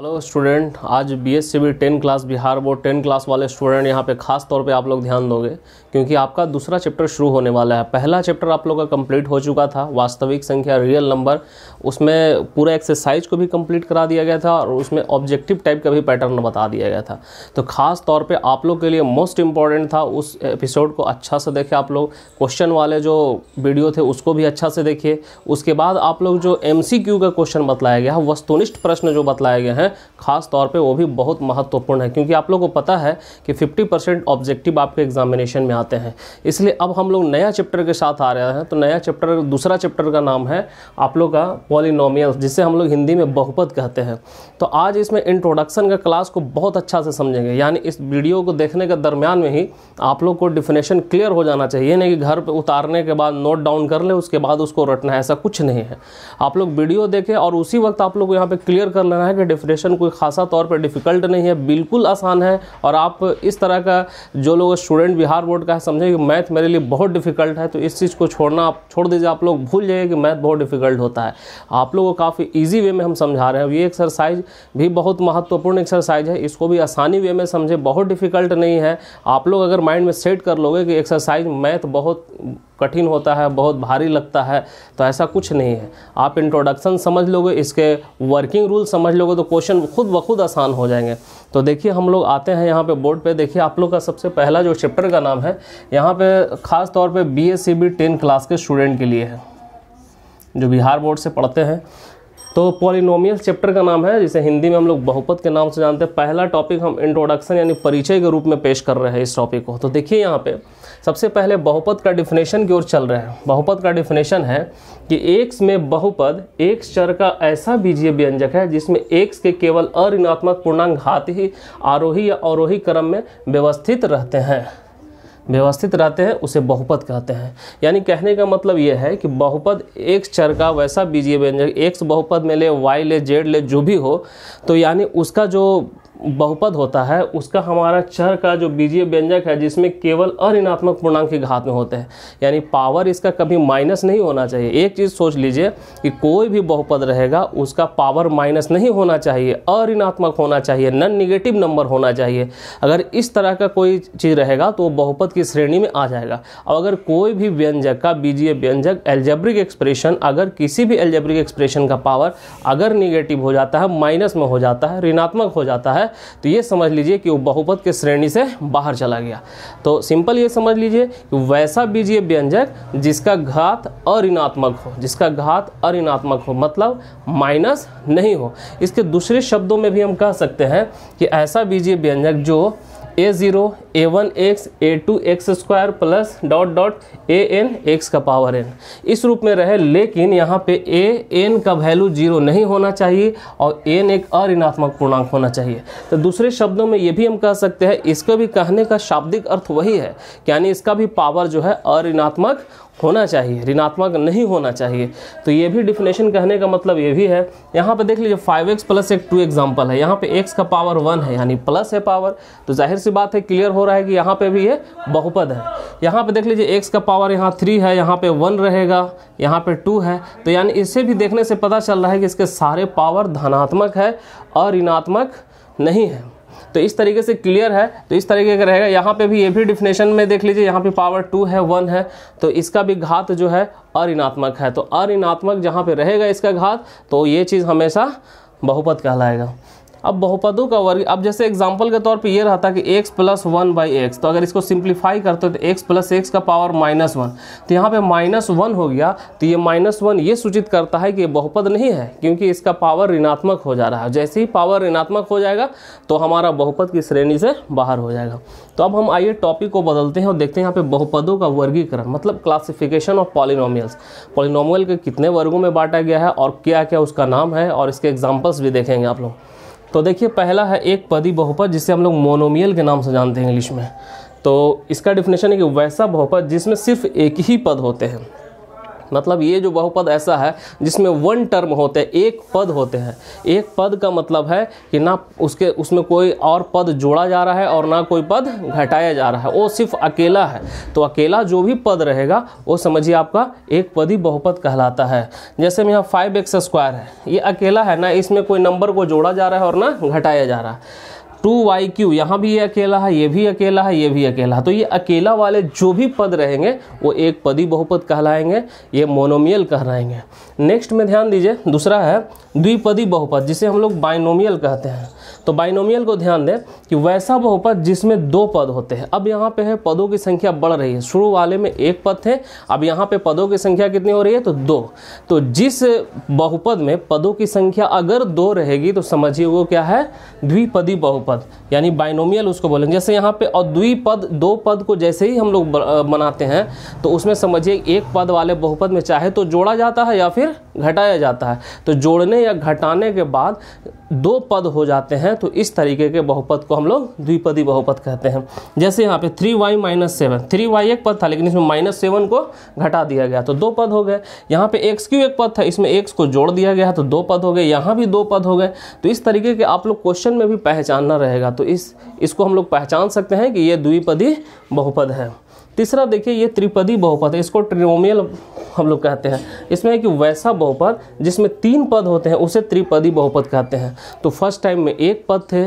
hello student आज B S C B ten class Bihar board ten class वाले student यहाँ पे खास तौर पे आप लोग ध्यान दोगे क्योंकि आपका दूसरा चैप्टर शुरू होने वाला है पहला चैप्टर आप लोग का कंप्लीट हो चुका था वास्तविक संख्या रियल नंबर उसमें पूरा एक्सरसाइज को भी कंप्लीट करा दिया गया था और उसमें ऑब्जेक्टिव टाइप का भी पैटर्न बता दिया गया था तो खास तौर पर आप लोग के लिए मोस्ट इंपॉर्टेंट था उस एपिसोड को अच्छा से देखे आप लोग क्वेश्चन वाले जो वीडियो थे उसको भी अच्छा से देखिए उसके बाद आप लोग जो एम सी क्यू का क्वेश्चन बतलाया गया वस्तुनिष्ठ प्रश्न जो बतलाया गया है हैं खास तौर पे वो भी बहुत महत्वपूर्ण है क्योंकि आप लोगों को पता है कि 50 परसेंट ऑब्जेक्टिव आपके एग्जामिनेशन में आते हैं इसलिए अब हम लोग नया चैप्टर के साथ आ रहे हैं तो नया चैप्टर दूसरा चैप्टर का नाम है आप लोग का पॉलिनोमियल जिसे हम लोग हिंदी में बहुपत कहते हैं तो आज इसमें इंट्रोडक्शन का क्लास को बहुत अच्छा से समझेंगे यानी इस वीडियो को देखने के दरमियान में ही आप लोग को डिफिनेशन क्लियर हो जाना चाहिए नहीं कि घर पर उतारने के बाद नोट डाउन कर ले उसके बाद उसको रटना ऐसा कुछ नहीं है आप लोग वीडियो देखें और उसी वक्त आप लोग को यहाँ पर क्लियर कर लेना है कि डिफिनेशन प्रिपरेशन कोई ख़ासा तौर पर डिफ़िकल्ट नहीं है बिल्कुल आसान है और आप इस तरह का जो लोग स्टूडेंट बिहार बोर्ड का है समझें कि मैथ मेरे लिए बहुत डिफ़िकल्ट है तो इस चीज़ को छोड़ना आप छोड़ दीजिए आप लोग भूल जाइए कि मैथ बहुत डिफ़िकल्ट होता है आप लोगों को काफ़ी ईजी वे में हम समझा रहे हैं ये एक्सरसाइज भी बहुत महत्वपूर्ण एक्सरसाइज है इसको भी आसानी वे में समझें बहुत डिफ़िकल्ट नहीं है आप लोग अगर माइंड में सेट कर लोगे कि एक्सरसाइज मैथ बहुत कठिन होता है बहुत भारी लगता है तो ऐसा कुछ नहीं है आप इंट्रोडक्शन समझ लोगे इसके वर्किंग रूल समझ लोगे तो क्वेश्चन खुद ब खुद आसान हो जाएंगे तो देखिए हम लोग आते हैं यहाँ पे बोर्ड पे देखिए आप लोग का सबसे पहला जो चैप्टर का नाम है यहाँ पे ख़ास तौर पे B S C B ten class के स्टूडेंट के लिए है जो बिहार बोर्ड से पढ़ते हैं तो पॉलिनोमियल चैप्टर का नाम है जिसे हिंदी में हम लोग बहुपत के नाम से जानते हैं पहला टॉपिक हम इंट्रोडक्शन यानी परिचय के रूप में पेश कर रहे हैं इस टॉपिक को तो देखिए यहाँ पर सबसे पहले बहुपद का डिफिनेशन की ओर चल रहे हैं बहुपद का डिफिनेशन है कि एक में बहुपद एक चर का ऐसा बीजीय व्यंजक है जिसमें एक के केवल अऋणात्मक पूर्णांक घात ही आरोही या अवरोही क्रम में व्यवस्थित रहते हैं व्यवस्थित रहते हैं उसे बहुपद कहते हैं यानी कहने का मतलब यह है कि बहुपद एक चर का वैसा बीजीय व्यंजक एक बहुपद में ले वाई ले जेड ले जो भी हो तो यानी उसका जो बहुपद होता है उसका हमारा चर का जो बीजीय व्यंजक है जिसमें केवल अऋणात्मक पूर्णांक के घात में होते हैं यानी पावर इसका कभी माइनस नहीं होना चाहिए एक चीज़ सोच लीजिए कि कोई भी बहुपद रहेगा उसका पावर माइनस नहीं होना चाहिए अऋणात्मक होना चाहिए नन निगेटिव नंबर होना चाहिए अगर इस तरह का कोई चीज़ रहेगा तो वो बहुपद की श्रेणी में आ जाएगा और अगर कोई भी व्यंजक का बीजीय व्यंजक एल्जेब्रिक एक्सप्रेशन अगर किसी भी एल्जेब्रिक एक्सप्रेशन का पावर अगर निगेटिव हो जाता है माइनस में हो जाता है ऋणात्मक हो जाता है तो ये समझ लीजिए कि वो बहुपद के श्रेणी से बाहर चला गया तो सिंपल ये समझ लीजिए कि वैसा बीजीय व्यंजक जिसका घात अऋणात्मक हो जिसका घात अऋणात्मक हो मतलब माइनस नहीं हो इसके दूसरे शब्दों में भी हम कह सकते हैं कि ऐसा बीजीय व्यंजक जो a zero a one x a two x square plus dot dot a n x का पावर एन इस रूप में रहे लेकिन यहाँ पे ए एन का वैल्यू जीरो नहीं होना चाहिए और एन एक अऋणात्मक पूर्णांक होना चाहिए तो दूसरे शब्दों में ये भी हम कह सकते हैं इसका भी कहने का शाब्दिक अर्थ वही है यानी इसका भी पावर जो है अऋणात्मक होना चाहिए ऋणात्मक नहीं होना चाहिए तो ये भी डिफिनेशन कहने का मतलब ये भी है यहाँ पे देख लीजिए फाइव एक्स प्लस एक टू एग्जाम्पल है यहाँ पे एक्स का पावर वन है यानी प्लस है पावर तो जाहिर सी बात है क्लियर हो रहा है कि यहाँ पे भी ये बहुपद है यहाँ पे देख लीजिए एक्स का पावर यहाँ थ्री है यहाँ पे वन रहेगा यहाँ पे टू है तो यानी इससे भी देखने से पता चल रहा है कि इसके सारे पावर धनात्मक है और ऋणात्मक नहीं है तो इस तरीके से क्लियर है तो इस तरीके का रहेगा यहाँ पे भी ये भी डिफिनेशन में देख लीजिए यहाँ पे पावर टू है वन है तो इसका भी घात जो है अऋणात्मक है तो अऋणात्मक जहाँ पे रहेगा इसका घात तो ये चीज़ हमेशा बहुपत कहलाएगा अब बहुपदों का वर्ग अब जैसे एग्जाम्पल के तौर पे ये रहा था कि x plus one by x तो अगर इसको सिंप्लीफाई करते हो तो x प्लस एक्स का पावर माइनस वन तो यहाँ पे माइनस वन हो गया तो ये माइनस वन ये सूचित करता है कि ये बहुपद नहीं है क्योंकि इसका पावर ऋणात्मक हो जा रहा है जैसे ही पावर ऋणात्मक हो जाएगा तो हमारा बहुपद की श्रेणी से बाहर हो जाएगा तो अब हम आइए टॉपिक को बदलते हैं और देखते हैं यहाँ पे बहुपदों का वर्गीकरण मतलब क्लासिफिकेशन ऑफ पॉलिनोमियल्स पॉलिनोमियल के कितने वर्गों में बांटा गया है और क्या क्या उसका नाम है और इसके एग्जाम्पल्स भी देखेंगे आप लोग तो देखिए पहला है एक पदी बहुपद जिसे हम लोग मोनोमियल के नाम से जानते हैं इंग्लिश में तो इसका डिफिनेशन है कि वैसा बहुपद जिसमें सिर्फ एक ही पद होते हैं मतलब ये जो बहुपद ऐसा है जिसमें वन टर्म होते हैं एक पद होते हैं एक पद का मतलब है कि ना उसके उसमें कोई और पद जोड़ा जा रहा है और ना कोई पद घटाया जा रहा है वो सिर्फ अकेला है तो अकेला जो भी पद रहेगा वो समझिए आपका एक पद ही बहुपद कहलाता है जैसे में यहाँ फाइव एक्स स्क्वायर है ये अकेला है ना इसमें कोई नंबर को जोड़ा जा रहा है और ना घटाया जा रहा है टू वाई क्यू यहाँ भी ये अकेला है ये भी अकेला है ये भी अकेला है तो ये अकेला वाले जो भी पद रहेंगे वो एक पदी बहुपद कहलाएंगे ये मोनोमियल कहलाएंगे नेक्स्ट में ध्यान दीजिए दूसरा है द्विपदी बहुपद जिसे हम लोग बाइनोमियल कहते हैं तो बाइनोमियल को ध्यान दें कि वैसा बहुपद जिसमें दो पद होते हैं अब यहाँ पे है पदों की संख्या बढ़ रही है शुरू वाले में एक पद थे अब यहाँ पे पदों की संख्या कितनी हो रही है तो दो तो जिस बहुपद में पदों की संख्या अगर दो रहेगी तो समझिए वो क्या है द्विपदी बहुपद यानी बाइनोमियल उसको बोलेंगे जैसे यहाँ पे और द्विपद दो पद को जैसे ही हम लोग बनाते हैं तो उसमें समझिए एक पद वाले बहुपद में चाहे तो जोड़ा जाता है या फिर घटाया जाता है तो जोड़ने या घटाने के बाद दो पद हो जाते हैं है तो इस तरीके के बहुपद को हम लोग द्विपदी बहुपद कहते हैं जैसे यहाँ पे three y minus seven three y एक पद था लेकिन इसमें माइनस सेवन को घटा दिया गया तो दो पद हो गए यहाँ पे एक्स क्यू एक पद था इसमें एक्स को जोड़ दिया गया तो दो पद हो गए यहाँ भी दो पद हो गए तो इस तरीके के आप लोग क्वेश्चन में भी पहचानना रहेगा तो इस इसको हम लोग पहचान सकते हैं कि ये द्विपदी बहुपद है तीसरा देखिए ये त्रिपदी बहुपद है इसको ट्रिनोमियल हम लोग कहते हैं इसमें एक वैसा बहुपद जिसमें तीन पद होते हैं उसे त्रिपदी बहुपद कहते हैं तो फर्स्ट टाइम में एक पद थे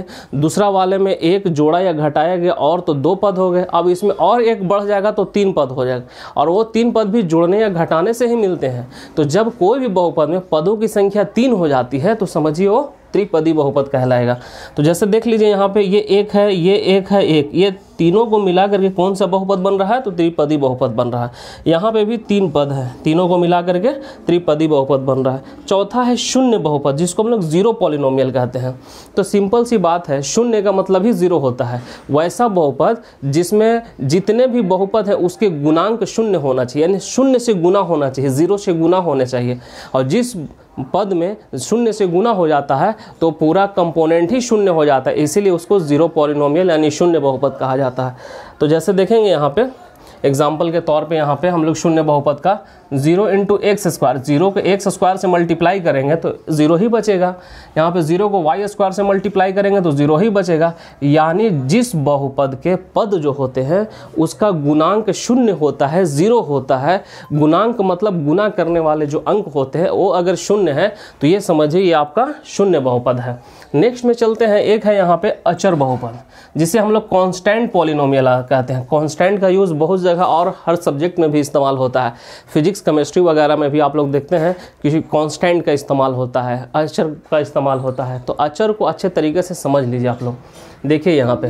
दूसरा वाले में एक जोड़ा या घटाया गया और तो दो पद हो गए अब इसमें और एक बढ़ जाएगा तो तीन पद हो जाएगा और वो तीन पद भी जोड़ने या घटाने से ही मिलते हैं तो जब कोई भी बहुपद में पदों की संख्या तीन हो जाती है तो समझिए वो त्रिपदी बहुपद कहलाएगा तो जैसे देख लीजिए यहाँ पे ये एक है ये एक है एक ये तीनों को मिला करके कौन सा बहुपद बन रहा है तो त्रिपदी बहुपद बन रहा है यहाँ पे भी तीन पद है तीनों को मिला करके त्रिपदी बहुपद बन रहा है चौथा है शून्य बहुपद जिसको हम लोग जीरो पॉलिनोमियल कहते हैं तो सिंपल सी बात है शून्य का मतलब ही जीरो होता है वैसा बहुपद जिसमें जितने भी बहुपद है उसके गुणांक शून्य होना चाहिए यानी शून्य से गुना होना चाहिए जीरो से गुना होने चाहिए और जिस पद में शून्य से गुना हो जाता है तो पूरा कंपोनेंट ही शून्य हो जाता है इसीलिए उसको ज़ीरो पॉलिनोमियल यानी शून्य बहुपद कहा जाता है तो जैसे देखेंगे यहाँ पे एग्जाम्पल के तौर पे यहाँ पे हम लोग शून्य बहुपद का zero into x square zero को एक्स स्क्वायर से मल्टीप्लाई करेंगे तो जीरो ही बचेगा यहाँ पे जीरो को वाई स्क्वायर से मल्टीप्लाई करेंगे तो जीरो ही बचेगा यानी जिस बहुपद के पद जो होते हैं उसका गुणांक शून्य होता है जीरो होता है गुणांक मतलब गुना करने वाले जो अंक होते हैं वो अगर शून्य है तो ये समझिए ये आपका शून्य बहुपद है नेक्स्ट में चलते हैं एक है यहाँ पे अचर बहुपद जिसे हम लोग कॉन्स्टेंट पॉलिनोमियल कहते हैं कॉन्स्टेंट का यूज़ बहुत जगह और हर सब्जेक्ट में भी इस्तेमाल होता है फिजिक्स फिजिक्स केमिस्ट्री वगैरह में भी आप लोग देखते हैं कि कॉन्स्टेंट का इस्तेमाल होता है अचर का इस्तेमाल होता है तो अचर को अच्छे तरीके से समझ लीजिए आप लोग देखिए यहाँ पे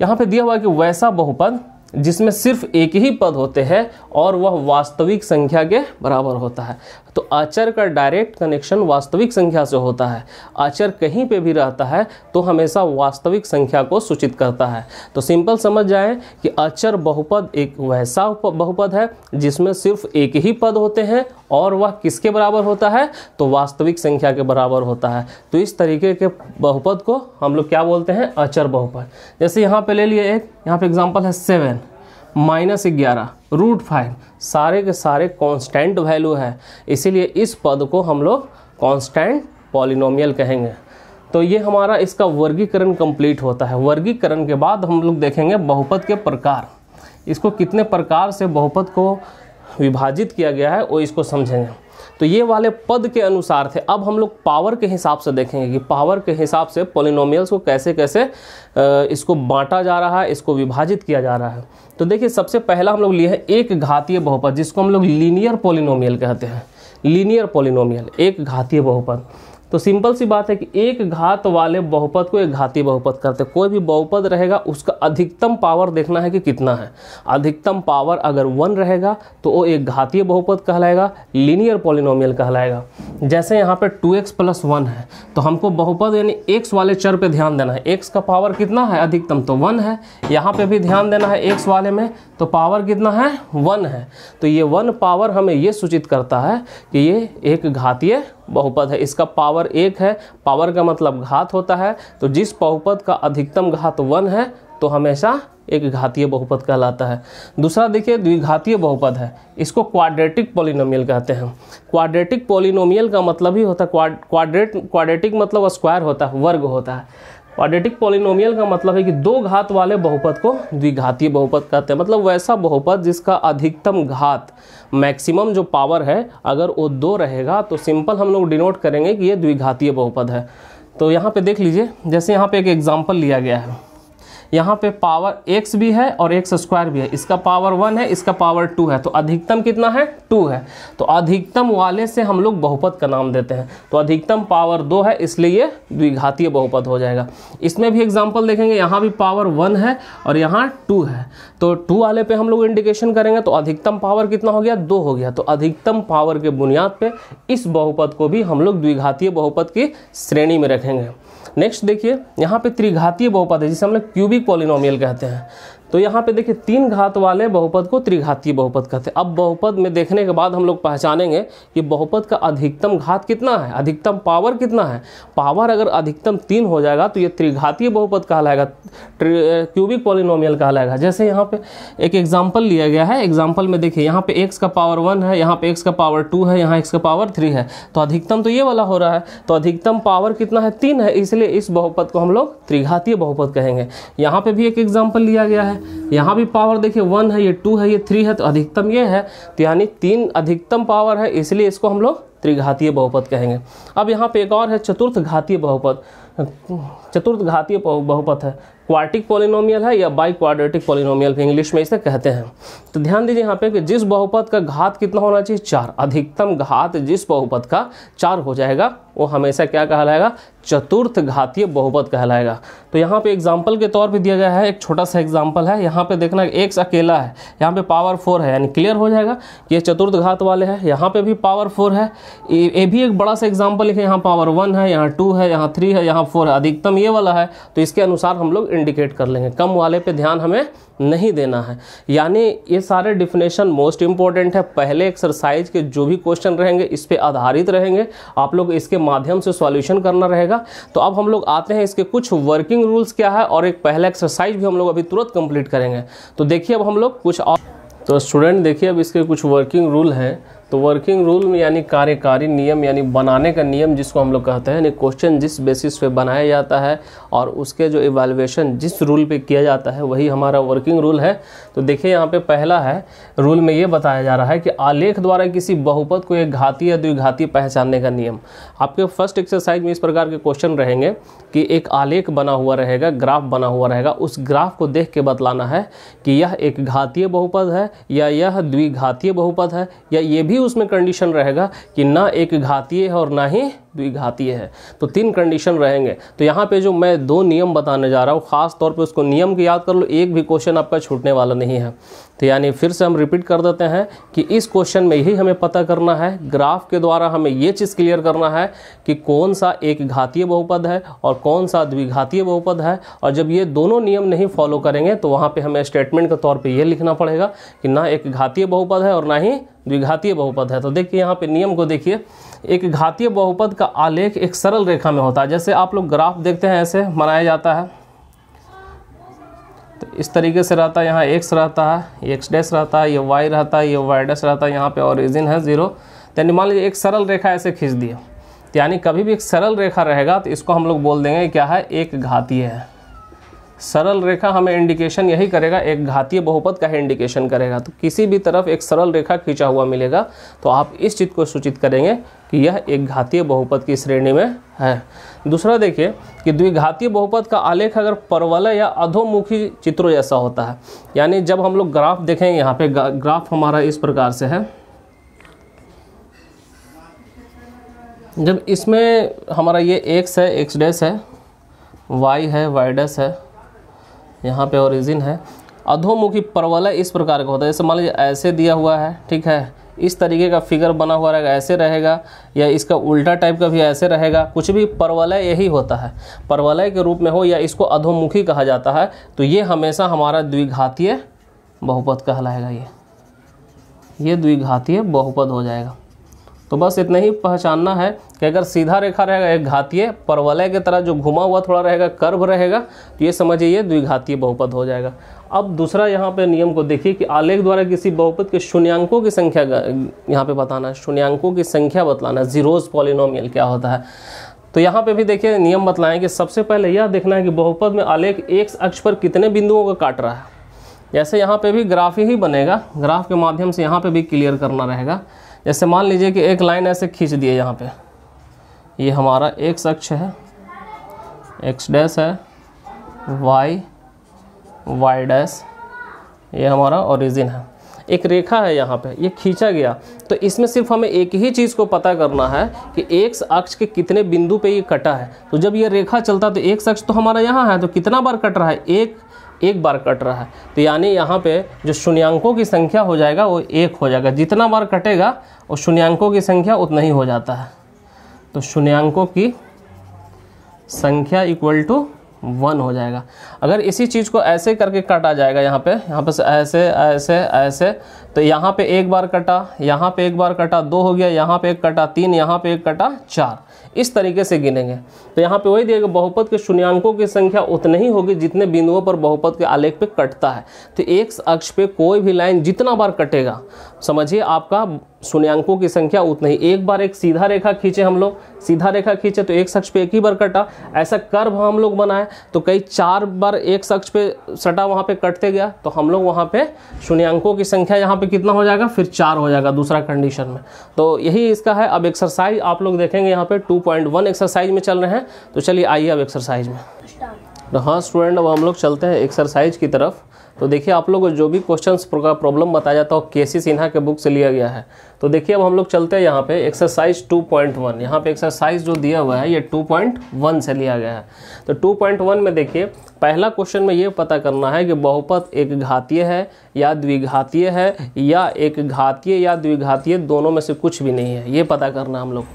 यहाँ पे दिया हुआ है कि वैसा बहुपद जिसमें सिर्फ एक ही पद होते हैं और वह वास्तविक संख्या के बराबर होता है तो आचर का डायरेक्ट कनेक्शन वास्तविक संख्या से होता है आचर कहीं पे भी रहता है तो हमेशा वास्तविक संख्या को सूचित करता है तो सिंपल समझ जाए कि आचर बहुपद एक वैसा बहुपद है जिसमें सिर्फ एक ही पद होते हैं और वह किसके बराबर होता है तो वास्तविक संख्या के बराबर होता है तो इस तरीके के बहुपद को हम लोग क्या बोलते हैं अचर बहुपद जैसे यहाँ पे ले लिए एक यहाँ पे एग्जाम्पल है सेवन माइनस ग्यारह रूट फाइव सारे के सारे कांस्टेंट वैल्यू है इसीलिए इस पद को हम लोग कांस्टेंट पॉलिनोमियल कहेंगे तो ये हमारा इसका वर्गीकरण कंप्लीट होता है वर्गीकरण के बाद हम लोग देखेंगे बहुपद के प्रकार इसको कितने प्रकार से बहुपद को विभाजित किया गया है वो इसको समझेंगे तो ये वाले पद के अनुसार थे अब हम लोग पावर के हिसाब से देखेंगे कि पावर के हिसाब से पोलिनोमियल्स को कैसे कैसे इसको बांटा जा रहा है इसको विभाजित किया जा रहा है तो देखिए सबसे पहला हम लोग लिए हैं एक घातीय बहुपद जिसको हम लोग लीनियर पोलिनोमियल कहते हैं लीनियर पोलिनोमियल एक घातीय बहुपद तो सिंपल सी बात है कि एक घात वाले बहुपद को एक घाती बहुपद करते कोई भी बहुपद रहेगा उसका अधिकतम पावर देखना है कि कितना है अधिकतम पावर अगर वन रहेगा तो वो एक घातीय बहुपद कहलाएगा लीनियर पॉलिनोमियल कहलाएगा जैसे यहाँ पे टू एक्स प्लस वन है तो हमको बहुपद यानी एक्स वाले चर पे ध्यान देना है एक्स का पावर कितना है अधिकतम तो वन है यहाँ पर भी ध्यान देना है एक्स वाले में तो पावर कितना है वन है तो ये वन पावर हमें ये सूचित करता है कि ये एक घातीय बहुपद है इसका पावर एक है पावर का मतलब घात होता है तो जिस बहुपद का अधिकतम घात वन है तो हमेशा एक घातीय बहुपद कहलाता है दूसरा देखिए द्विघातीय बहुपद है इसको क्वाड्रेटिक पॉलिनोमियल कहते हैं क्वाड्रेटिक पॉलिनोमियल का मतलब ही होता है क्वाड्रेट क्वाड्रेटिक मतलब स्क्वायर होता है वर्ग होता है क्वाड्रेटिक पॉलिनोमियल का मतलब है कि दो घात वाले बहुपद को द्विघातीय बहुपद कहते हैं मतलब वैसा बहुपद जिसका अधिकतम घात मैक्सिमम जो पावर है अगर वो दो रहेगा तो सिंपल हम लोग डिनोट करेंगे कि ये द्विघातीय बहुपद है तो यहाँ पे देख लीजिए जैसे यहाँ पे एक एग्जाम्पल लिया गया है यहाँ पे पावर एक्स भी है और एक्स स्क्वायर भी है इसका पावर वन है इसका पावर टू है तो अधिकतम कितना है टू है तो अधिकतम वाले से हम लोग बहुपद का नाम देते हैं तो अधिकतम पावर दो है इसलिए ये द्विघातीय बहुपद हो जाएगा इसमें भी एग्जाम्पल देखेंगे यहाँ भी पावर वन है और यहाँ टू है तो टू वाले पे हम लोग इंडिकेशन करेंगे तो अधिकतम पावर कितना हो गया दो हो गया तो अधिकतम पावर के बुनियाद पर इस बहुपद को भी हम लोग द्विघातीय बहुपद की श्रेणी में रखेंगे नेक्स्ट देखिए यहाँ पे त्रिघातीय बहुपद है जिसे हम लोग क्यूबिक पॉलिनोमियल कहते हैं तो यहाँ पे देखिए तीन घात वाले बहुपद को त्रिघाती बहुपद कहते हैं अब बहुपद में देखने के बाद हम लोग पहचानेंगे कि बहुपद का अधिकतम घात कितना है अधिकतम पावर कितना है पावर अगर अधिकतम तीन हो जाएगा तो ये त्रिघातीय बहुपद कहलाएगा क्यूबिक पॉलिनोमियल कहलाएगा जैसे यहाँ पे एक एग्जाम्पल लिया गया है एग्जाम्पल में देखिए यहाँ पे एक्स का पावर वन है यहाँ पे एक्स का पावर टू है यहाँ एक्स का पावर थ्री है तो अधिकतम तो ये वाला हो रहा है तो अधिकतम पावर कितना है तीन है इसलिए इस बहुपद को हम लोग त्रिघातीय बहुपद कहेंगे यहाँ पे भी एक एग्जाम्पल लिया गया है यहाँ भी पावर देखिए वन है ये टू है ये थ्री है तो अधिकतम ये है तो यानी तीन अधिकतम पावर है इसलिए इसको हम लोग त्रिघातीय बहुपद कहेंगे अब यहाँ पे एक और है चतुर्थ घातीय बहुपद चतुर्थ घातीय बहुपथ है क्वार्टिक पॉलिनोमियल है या बाई क्वाड्रेटिक पॉलिनोमियल भी इंग्लिश में इसे कहते हैं तो ध्यान दीजिए यहाँ पे कि जिस बहुपद का घात कितना होना चाहिए चार अधिकतम घात जिस बहुपद का चार हो जाएगा वो हमेशा क्या कहलाएगा चतुर्थ घातीय बहुपद कहलाएगा तो यहाँ पे एग्जाम्पल के तौर पर दिया गया है एक छोटा सा एग्जाम्पल है यहाँ पे देखना एक अकेला है यहाँ पे पावर फोर है यानी क्लियर हो जाएगा ये चतुर्थ घात वाले हैं यहाँ पे भी पावर फोर है ये भी एक बड़ा सा एग्जाम्पल है यहाँ पावर वन है यहाँ टू है यहाँ थ्री है यहाँ फोर है अधिकतम ये वाला है तो इसके अनुसार हम लोग इंडिकेट कर लेंगे कम वाले पे ध्यान हमें नहीं देना है यानी ये सारे डिफिनेशन मोस्ट इम्पॉर्टेंट है पहले एक्सरसाइज के जो भी क्वेश्चन रहेंगे इस पर आधारित रहेंगे आप लोग इसके माध्यम से सॉल्यूशन करना रहेगा तो अब हम लोग आते हैं इसके कुछ वर्किंग रूल्स क्या है और एक पहला एक्सरसाइज भी हम लोग अभी तुरंत कंप्लीट करेंगे तो देखिए अब हम लोग कुछ और तो स्टूडेंट देखिए अब इसके कुछ वर्किंग रूल हैं तो वर्किंग रूल यानी कार्यकारी नियम यानी बनाने का नियम जिसको हम लोग कहते हैं यानी क्वेश्चन जिस बेसिस पे बनाया जाता है और उसके जो इवेलुएशन जिस रूल पे किया जाता है वही हमारा वर्किंग रूल है तो देखिए यहाँ पे पहला है रूल में ये बताया जा रहा है कि आलेख द्वारा किसी बहुपद को एक घाती या द्विघाती पहचानने का नियम आपके फर्स्ट एक्सरसाइज में इस प्रकार के क्वेश्चन रहेंगे कि एक आलेख बना हुआ रहेगा ग्राफ बना हुआ रहेगा उस ग्राफ को देख के बतलाना है कि यह एक घातीय बहुपद है या यह द्विघातीय बहुपद है या ये भी उसमें कंडीशन रहेगा कि ना एक घातीय है और ना ही द्विघातीय है तो तीन कंडीशन रहेंगे तो यहाँ पे जो मैं दो नियम बताने जा रहा हूँ ख़ास तौर पे उसको नियम की याद कर लो एक भी क्वेश्चन आपका छूटने वाला नहीं है तो यानी फिर से हम रिपीट कर देते हैं कि इस क्वेश्चन में यही हमें पता करना है ग्राफ के द्वारा हमें ये चीज़ क्लियर करना है कि कौन सा एक घातीय बहुपद है और कौन सा द्विघातीय बहुपद है और जब ये दोनों नियम नहीं फॉलो करेंगे तो वहाँ पर हमें स्टेटमेंट के तौर पर यह लिखना पड़ेगा कि ना एक घातीय बहुपद है और ना ही द्विघातीय बहुपद है तो देखिए यहाँ पर नियम को देखिए एक घातीय बहुपद का आलेख एक सरल रेखा में होता है जैसे आप लोग ग्राफ देखते हैं ऐसे बनाया जाता है तो इस तरीके से रहता है यहाँ एक्स रहता है एक्स डैस रहता है ये वाई रहता है ये वाई डैस रहता है यहाँ पे ओरिजिन है ज़ीरो तो यानी मान लीजिए एक सरल रेखा ऐसे खींच दिया तो यानी कभी भी एक सरल रेखा रहेगा तो इसको हम लोग बोल देंगे क्या है एक घातीय है सरल रेखा हमें इंडिकेशन यही करेगा एक घातीय बहुपद का ही इंडिकेशन करेगा तो किसी भी तरफ एक सरल रेखा खींचा हुआ मिलेगा तो आप इस चीज़ को सूचित करेंगे कि यह एक घातीय बहुपद की श्रेणी में है दूसरा देखिए कि द्विघातीय बहुपद का आलेख अगर परवलय या अधोमुखी चित्रों जैसा होता है यानी जब हम लोग ग्राफ देखें यहाँ पर ग्राफ हमारा इस प्रकार से है जब इसमें हमारा ये एक्स है एक्स डैश है वाई है वाई डैश है यहाँ पे ओरिजिन है अधोमुखी परवलय इस प्रकार का होता है जैसे मान लीजिए ऐसे दिया हुआ है ठीक है इस तरीके का फिगर बना हुआ रहेगा ऐसे रहेगा या इसका उल्टा टाइप का भी ऐसे रहेगा कुछ भी परवलय यही होता है परवलय के रूप में हो या इसको अधोमुखी कहा जाता है तो ये हमेशा हमारा द्विघातीय बहुपद कहलाएगा ये ये द्विघातीय बहुपद हो जाएगा तो बस इतना ही पहचानना है कि अगर सीधा रेखा रहेगा एक घातीय परवलय की तरह जो घुमा हुआ थोड़ा रहेगा कर्व रहेगा तो ये समझिए ये द्विघातीय बहुपद हो जाएगा अब दूसरा यहाँ पे नियम को देखिए कि आलेख द्वारा किसी बहुपद के शून्यंकों की संख्या यहाँ पे बताना है शून्यांकों की संख्या बतलाना जीरोज पॉलिनोमियल क्या होता है तो यहाँ पे भी देखिए नियम बतलाएं कि सबसे पहले यह देखना है कि बहुपद में आलेख एक अक्ष पर कितने बिंदुओं को काट रहा है जैसे यहाँ पे भी ग्राफ ही बनेगा ग्राफ के माध्यम से यहाँ पे भी क्लियर करना रहेगा जैसे मान लीजिए कि एक लाइन ऐसे खींच दिए यहाँ पे ये हमारा एक अक्ष है एक्स डैस है वाई वाई डैस ये हमारा ओरिजिन है एक रेखा है यहाँ पे ये खींचा गया तो इसमें सिर्फ हमें एक ही चीज़ को पता करना है कि एक अक्ष के कितने बिंदु पे ये कटा है तो जब ये रेखा चलता तो एक अक्ष तो हमारा यहाँ है तो कितना बार कट रहा है एक एक बार कट रहा है तो यानी यहाँ पे जो शून्यंकों की संख्या हो जाएगा वो एक हो जाएगा जितना बार कटेगा वो शून्यंकों की संख्या उतना ही हो जाता है तो शून्यंकों की संख्या इक्वल टू वन हो जाएगा अगर इसी चीज़ को ऐसे करके काटा जाएगा यहाँ पे यहाँ पे ऐसे ऐसे ऐसे तो यहाँ पे एक बार कटा यहाँ पे एक बार कटा दो हो गया यहाँ पे एक कटा तीन यहाँ पे एक कटा चार इस तरीके से गिनेंगे तो यहाँ पे वही दिएगा बहुपद के शून्यंकों की संख्या उतनी ही होगी जितने बिंदुओं पर बहुपद के आलेख पे कटता है तो एक अक्ष पे कोई भी लाइन जितना बार कटेगा समझिए आपका शून्यांकों की संख्या उतनी ही एक बार एक सीधा रेखा खींचे हम लोग सीधा रेखा खींचे तो एक शख्स पे एक ही बार कटा ऐसा कर्व हम लोग बनाए तो कई चार बार एक शख्स पे सटा वहाँ पे कटते गया तो हम लोग वहाँ पे शून्यंकों की संख्या यहाँ पे कितना हो जाएगा फिर चार हो जाएगा दूसरा कंडीशन में तो यही इसका है अब एक्सरसाइज आप लोग देखेंगे यहाँ पे टू एक्सरसाइज में चल रहे हैं तो चलिए आइए अब एक्सरसाइज में तो हाँ स्टूडेंट अब हम लोग चलते हैं एक्सरसाइज की तरफ तो देखिए आप लोग को जो भी क्वेश्चंस प्रॉब्लम बताया जाता है के सी सिन्हा के बुक से लिया गया है तो देखिए अब हम लोग चलते हैं यहाँ पे एक्सरसाइज 2.1 पॉइंट यहाँ पे एक्सरसाइज जो दिया हुआ है ये 2.1 से लिया गया है तो 2.1 में देखिए पहला क्वेश्चन में ये पता करना है कि बहुपत एक घातीय है या द्विघातीय है या एक घातीय या द्विघातीय दोनों में से कुछ भी नहीं है ये पता करना हम लोग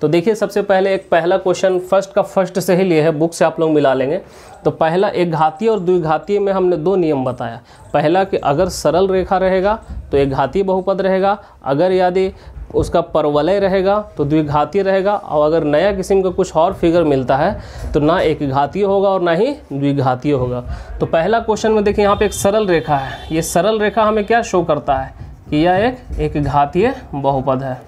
तो देखिए सबसे पहले एक पहला क्वेश्चन फर्स्ट का फर्स्ट से ही लिए है बुक से आप लोग मिला लेंगे तो पहला एक घातीय और द्विघातीय में हमने दो नियम बताया पहला कि अगर सरल रेखा रहेगा तो एक घातीय बहुपद रहेगा अगर यदि उसका परवलय रहेगा तो द्विघातीय रहेगा और अगर नया किस्म का कुछ और फिगर मिलता है तो ना एक घातीय होगा और ना ही द्विघातीय होगा तो पहला क्वेश्चन में देखिए यहाँ पे एक सरल रेखा है ये सरल रेखा हमें क्या शो करता है कि यह एक एक घातीय बहुपद है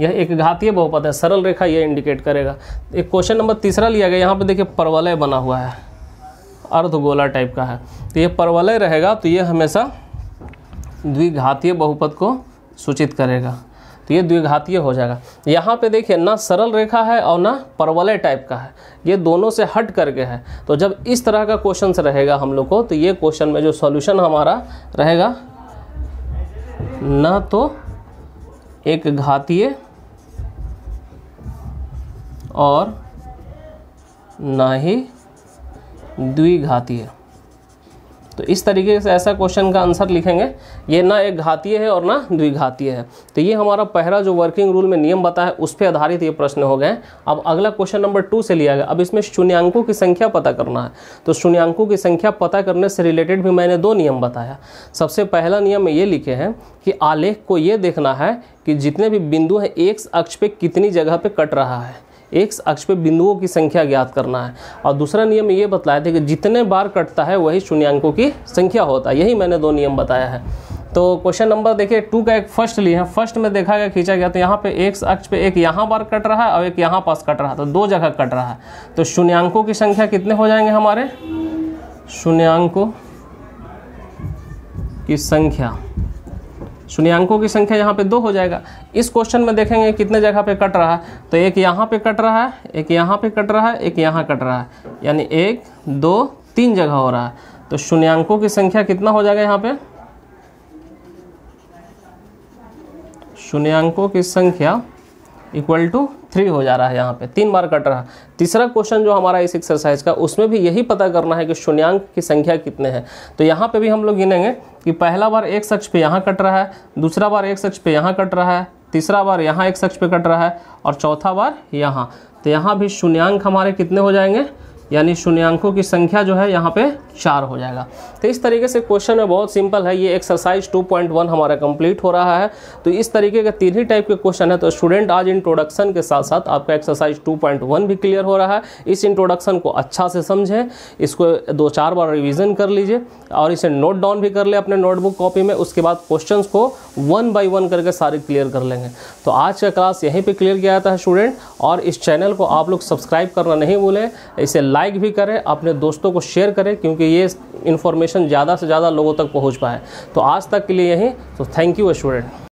यह एक घातीय बहुपद है सरल रेखा यह इंडिकेट करेगा एक क्वेश्चन नंबर तीसरा लिया गया यहाँ पर देखिए परवलय बना हुआ है अर्धगोला टाइप का है तो ये परवलय रहेगा तो ये हमेशा द्विघातीय बहुपद को सूचित करेगा तो ये द्विघातीय हो जाएगा यहाँ पे देखिए ना सरल रेखा है और ना परवलय टाइप का है ये दोनों से हट करके है तो जब इस तरह का क्वेश्चन रहेगा हम लोग को तो ये क्वेश्चन में जो सॉल्यूशन हमारा रहेगा ना तो एक घातीय और ना ही द्विघातीय तो इस तरीके से ऐसा क्वेश्चन का आंसर लिखेंगे ये ना एक घातीय है और ना द्विघातीय है तो ये हमारा पहला जो वर्किंग रूल में नियम बता है उस पर आधारित ये प्रश्न हो गए अब अगला क्वेश्चन नंबर टू से लिया गया अब इसमें शून्यांकों की संख्या पता करना है तो शून्यांकों की संख्या पता करने से रिलेटेड भी मैंने दो नियम बताया सबसे पहला नियम ये लिखे हैं कि आलेख को ये देखना है कि जितने भी बिंदु हैं एक अक्ष पे कितनी जगह पे कट रहा है एक्स अक्ष पे बिंदुओं की संख्या ज्ञात करना है और दूसरा नियम ये बताया था कि जितने बार कटता है वही शून्यांकों की संख्या होता है यही मैंने दो नियम बताया है तो क्वेश्चन नंबर देखिए टू का एक फर्स्ट लिए हैं फर्स्ट में देखा गया खींचा गया तो यहाँ पे एक अक्ष पे एक यहाँ बार कट रहा है और एक यहाँ पास कट रहा है तो दो जगह कट रहा है तो शून्यंकों की संख्या कितने हो जाएंगे हमारे शून्यंकों की संख्या शून्यंकों की संख्या यहाँ पे दो हो जाएगा इस क्वेश्चन में देखेंगे कितने जगह पे कट रहा है तो एक यहाँ पे कट रहा है एक यहाँ पे कट रहा है एक यहाँ कट रहा है यानी एक दो तीन जगह हो रहा है तो शून्यंकों की संख्या कितना हो जाएगा यहाँ पे शून्यंकों की संख्या इक्वल टू थ्री हो जा रहा है यहाँ पे तीन बार कट रहा तीसरा क्वेश्चन जो हमारा इस एक्सरसाइज का उसमें भी यही पता करना है कि शून्यांक की संख्या कितने हैं तो यहाँ पे भी हम लोग गिनेंगे कि पहला बार एक शख्स पे यहाँ कट रहा है दूसरा बार एक शख्स पे यहाँ कट रहा है तीसरा बार यहाँ एक शख्स पे कट रहा है और चौथा बार यहाँ तो यहाँ भी शून्यांक हमारे कितने हो जाएंगे यानी शून्यंकों की संख्या जो है यहाँ पे चार हो जाएगा तो इस तरीके से क्वेश्चन में बहुत सिंपल है ये एक्सरसाइज 2.1 हमारा कंप्लीट हो रहा है तो इस तरीके के तीन ही टाइप के क्वेश्चन है तो स्टूडेंट आज इंट्रोडक्शन के साथ साथ आपका एक्सरसाइज 2.1 भी क्लियर हो रहा है इस इंट्रोडक्शन को अच्छा से समझें इसको दो चार बार रिविज़न कर लीजिए और इसे नोट डाउन भी कर ले अपने नोटबुक कॉपी में उसके बाद क्वेश्चन को वन बाय वन करके सारे क्लियर कर लेंगे तो आज का क्लास यहीं पे क्लियर किया जाता है स्टूडेंट और इस चैनल को आप लोग सब्सक्राइब करना नहीं भूलें इसे लाइक भी करें अपने दोस्तों को शेयर करें क्योंकि ये इन्फॉर्मेशन ज़्यादा से ज़्यादा लोगों तक पहुँच पाए तो आज तक के लिए यहीं तो थैंक यू स्टूडेंट